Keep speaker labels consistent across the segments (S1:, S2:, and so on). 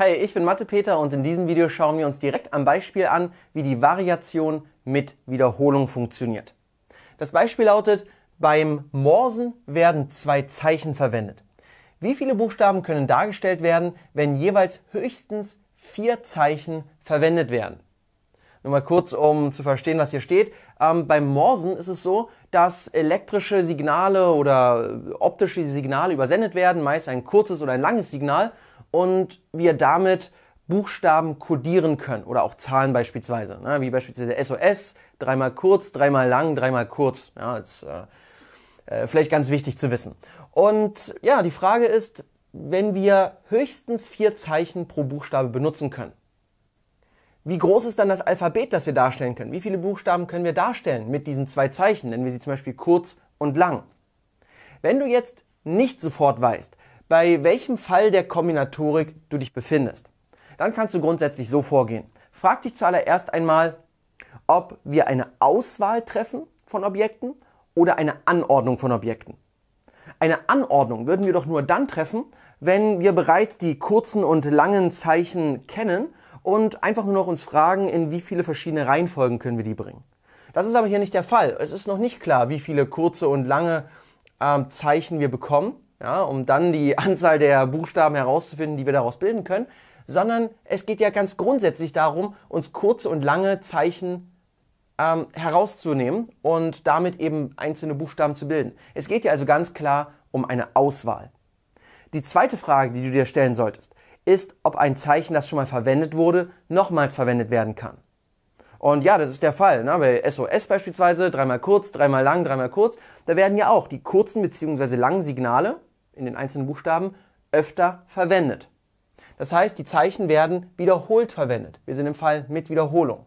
S1: Hi, ich bin Mathe-Peter und in diesem Video schauen wir uns direkt am Beispiel an, wie die Variation mit Wiederholung funktioniert. Das Beispiel lautet, beim Morsen werden zwei Zeichen verwendet. Wie viele Buchstaben können dargestellt werden, wenn jeweils höchstens vier Zeichen verwendet werden? Nur mal kurz, um zu verstehen, was hier steht. Ähm, beim Morsen ist es so, dass elektrische Signale oder optische Signale übersendet werden, meist ein kurzes oder ein langes Signal und wir damit Buchstaben codieren können oder auch Zahlen beispielsweise, ne? wie beispielsweise SOS, dreimal kurz, dreimal lang, dreimal kurz. Ja, ist äh, äh, vielleicht ganz wichtig zu wissen. Und ja, die Frage ist, wenn wir höchstens vier Zeichen pro Buchstabe benutzen können, wie groß ist dann das Alphabet, das wir darstellen können? Wie viele Buchstaben können wir darstellen mit diesen zwei Zeichen? Nennen wir sie zum Beispiel kurz und lang. Wenn du jetzt nicht sofort weißt, bei welchem Fall der Kombinatorik du dich befindest. Dann kannst du grundsätzlich so vorgehen. Frag dich zuallererst einmal, ob wir eine Auswahl treffen von Objekten oder eine Anordnung von Objekten. Eine Anordnung würden wir doch nur dann treffen, wenn wir bereits die kurzen und langen Zeichen kennen und einfach nur noch uns fragen, in wie viele verschiedene Reihenfolgen können wir die bringen. Das ist aber hier nicht der Fall. Es ist noch nicht klar, wie viele kurze und lange äh, Zeichen wir bekommen ja, um dann die Anzahl der Buchstaben herauszufinden, die wir daraus bilden können, sondern es geht ja ganz grundsätzlich darum, uns kurze und lange Zeichen ähm, herauszunehmen und damit eben einzelne Buchstaben zu bilden. Es geht ja also ganz klar um eine Auswahl. Die zweite Frage, die du dir stellen solltest, ist, ob ein Zeichen, das schon mal verwendet wurde, nochmals verwendet werden kann. Und ja, das ist der Fall. Ne? Bei SOS beispielsweise, dreimal kurz, dreimal lang, dreimal kurz, da werden ja auch die kurzen bzw. langen Signale in den einzelnen Buchstaben öfter verwendet. Das heißt, die Zeichen werden wiederholt verwendet. Wir sind im Fall mit Wiederholung.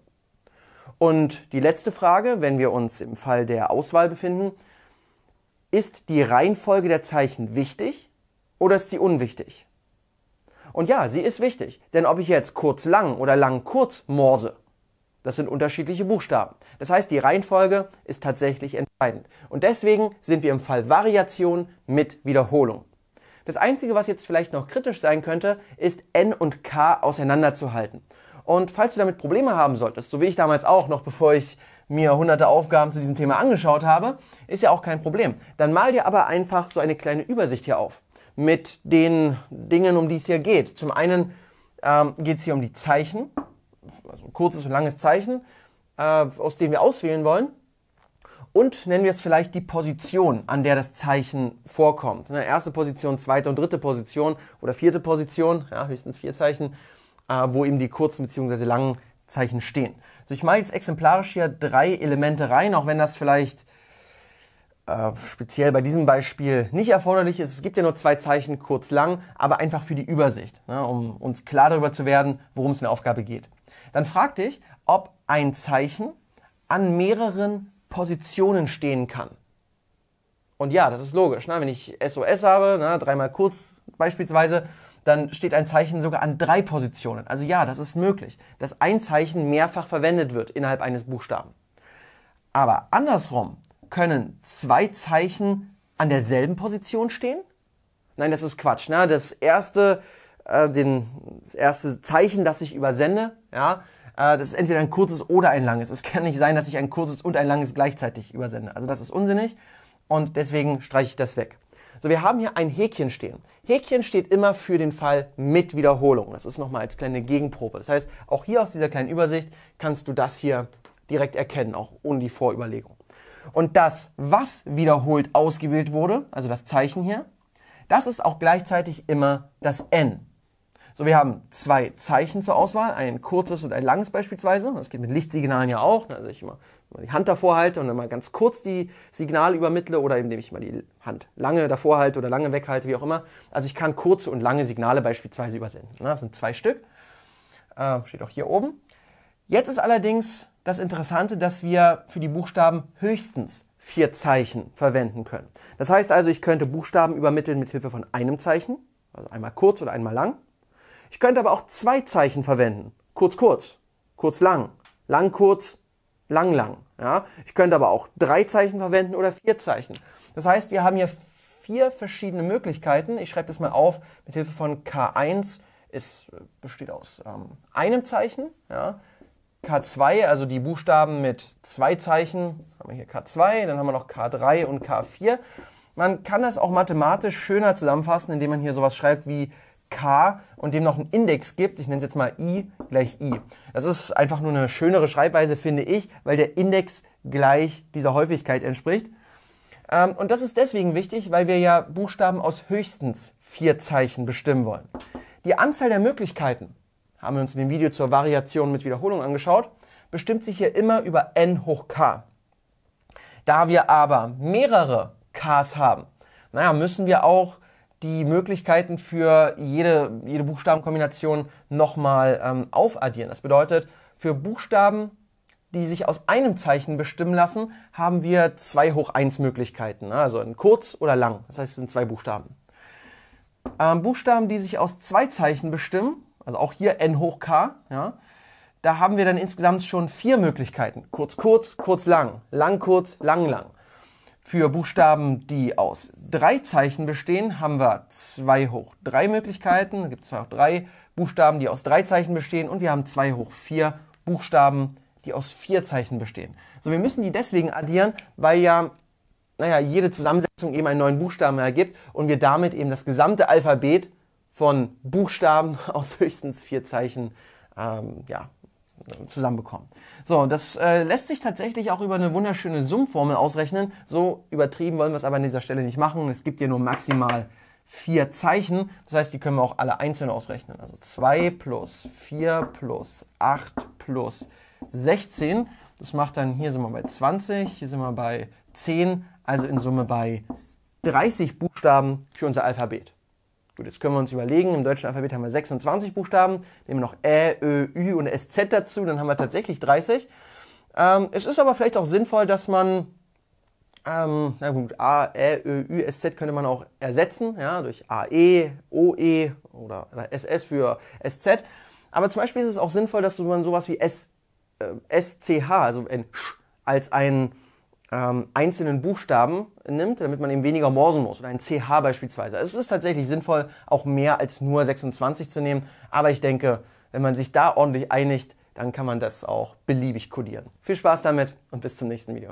S1: Und die letzte Frage, wenn wir uns im Fall der Auswahl befinden, ist die Reihenfolge der Zeichen wichtig oder ist sie unwichtig? Und ja, sie ist wichtig, denn ob ich jetzt kurz lang oder lang kurz morse, das sind unterschiedliche Buchstaben. Das heißt, die Reihenfolge ist tatsächlich entscheidend. Und deswegen sind wir im Fall Variation mit Wiederholung. Das Einzige, was jetzt vielleicht noch kritisch sein könnte, ist N und K auseinanderzuhalten. Und falls du damit Probleme haben solltest, so wie ich damals auch, noch bevor ich mir hunderte Aufgaben zu diesem Thema angeschaut habe, ist ja auch kein Problem. Dann mal dir aber einfach so eine kleine Übersicht hier auf mit den Dingen, um die es hier geht. Zum einen ähm, geht es hier um die Zeichen, also ein kurzes und langes Zeichen, äh, aus dem wir auswählen wollen und nennen wir es vielleicht die Position, an der das Zeichen vorkommt. Ne, erste Position, zweite und dritte Position oder vierte Position, ja, höchstens vier Zeichen, äh, wo eben die kurzen bzw. langen Zeichen stehen. So, ich mache jetzt exemplarisch hier drei Elemente rein, auch wenn das vielleicht äh, speziell bei diesem Beispiel nicht erforderlich ist. Es gibt ja nur zwei Zeichen, kurz lang, aber einfach für die Übersicht, ne, um uns klar darüber zu werden, worum es in der Aufgabe geht. Dann frag dich, ob ein Zeichen an mehreren Positionen stehen kann. Und ja, das ist logisch. Ne? Wenn ich SOS habe, ne, dreimal kurz beispielsweise, dann steht ein Zeichen sogar an drei Positionen. Also ja, das ist möglich, dass ein Zeichen mehrfach verwendet wird innerhalb eines Buchstaben. Aber andersrum können zwei Zeichen an derselben Position stehen? Nein, das ist Quatsch. Ne? Das erste äh, den, das erste Zeichen, das ich übersende. Ja, äh, das ist entweder ein kurzes oder ein langes. Es kann nicht sein, dass ich ein kurzes und ein langes gleichzeitig übersende. Also das ist unsinnig und deswegen streiche ich das weg. So, wir haben hier ein Häkchen stehen. Häkchen steht immer für den Fall mit Wiederholung. Das ist nochmal als kleine Gegenprobe. Das heißt, auch hier aus dieser kleinen Übersicht kannst du das hier direkt erkennen, auch ohne die Vorüberlegung. Und das, was wiederholt ausgewählt wurde, also das Zeichen hier, das ist auch gleichzeitig immer das N. So, wir haben zwei Zeichen zur Auswahl, ein kurzes und ein langes beispielsweise. Das geht mit Lichtsignalen ja auch, ne? also ich immer die Hand davor halte und dann mal ganz kurz die Signale übermittle oder indem ich mal die Hand lange davor halte oder lange weghalte, wie auch immer. Also ich kann kurze und lange Signale beispielsweise übersenden. Ne? Das sind zwei Stück. Äh, steht auch hier oben. Jetzt ist allerdings das Interessante, dass wir für die Buchstaben höchstens vier Zeichen verwenden können. Das heißt also, ich könnte Buchstaben übermitteln mit Hilfe von einem Zeichen, also einmal kurz oder einmal lang. Ich könnte aber auch zwei Zeichen verwenden. Kurz, kurz, kurz, lang, lang, kurz, lang, lang. Ja? Ich könnte aber auch drei Zeichen verwenden oder vier Zeichen. Das heißt, wir haben hier vier verschiedene Möglichkeiten. Ich schreibe das mal auf mit Hilfe von K1. Es besteht aus ähm, einem Zeichen. Ja? K2, also die Buchstaben mit zwei Zeichen. Haben wir hier K2, dann haben wir noch K3 und K4. Man kann das auch mathematisch schöner zusammenfassen, indem man hier sowas schreibt wie K und dem noch einen Index gibt, ich nenne es jetzt mal I gleich I. Das ist einfach nur eine schönere Schreibweise, finde ich, weil der Index gleich dieser Häufigkeit entspricht. Ähm, und das ist deswegen wichtig, weil wir ja Buchstaben aus höchstens vier Zeichen bestimmen wollen. Die Anzahl der Möglichkeiten, haben wir uns in dem Video zur Variation mit Wiederholung angeschaut, bestimmt sich hier immer über n hoch k. Da wir aber mehrere k's haben, naja, müssen wir auch die Möglichkeiten für jede, jede Buchstabenkombination nochmal ähm, aufaddieren. Das bedeutet, für Buchstaben, die sich aus einem Zeichen bestimmen lassen, haben wir zwei hoch eins Möglichkeiten. Ne? Also in kurz oder lang. Das heißt, es sind zwei Buchstaben. Ähm, Buchstaben, die sich aus zwei Zeichen bestimmen, also auch hier n hoch k, ja, da haben wir dann insgesamt schon vier Möglichkeiten. Kurz, kurz, kurz, lang, lang, kurz, lang, lang. Für Buchstaben, die aus drei Zeichen bestehen, haben wir 2 hoch 3 Möglichkeiten. Es gibt 2 hoch drei Buchstaben, die aus drei Zeichen bestehen. Und wir haben 2 hoch 4 Buchstaben, die aus vier Zeichen bestehen. So, wir müssen die deswegen addieren, weil ja, naja, jede Zusammensetzung eben einen neuen Buchstaben ergibt und wir damit eben das gesamte Alphabet von Buchstaben aus höchstens vier Zeichen ähm, ja, zusammenbekommen. So, das äh, lässt sich tatsächlich auch über eine wunderschöne Summformel ausrechnen. So übertrieben wollen wir es aber an dieser Stelle nicht machen. Es gibt hier nur maximal vier Zeichen. Das heißt, die können wir auch alle einzeln ausrechnen. Also 2 plus 4 plus 8 plus 16. Das macht dann, hier sind wir bei 20, hier sind wir bei 10, also in Summe bei 30 Buchstaben für unser Alphabet. Gut, jetzt können wir uns überlegen, im deutschen Alphabet haben wir 26 Buchstaben, nehmen wir noch Ä, Ö, Ü und SZ dazu, dann haben wir tatsächlich 30. Ähm, es ist aber vielleicht auch sinnvoll, dass man, ähm, na gut, A, Ä, Ö, Ü, SZ könnte man auch ersetzen, ja, durch AE, OE oder SS für SZ. Aber zum Beispiel ist es auch sinnvoll, dass man sowas wie S, äh, SCH, also ein Sch, als ein ähm, einzelnen Buchstaben nimmt, damit man eben weniger morsen muss. Oder ein CH beispielsweise. Also es ist tatsächlich sinnvoll, auch mehr als nur 26 zu nehmen. Aber ich denke, wenn man sich da ordentlich einigt, dann kann man das auch beliebig kodieren. Viel Spaß damit und bis zum nächsten Video.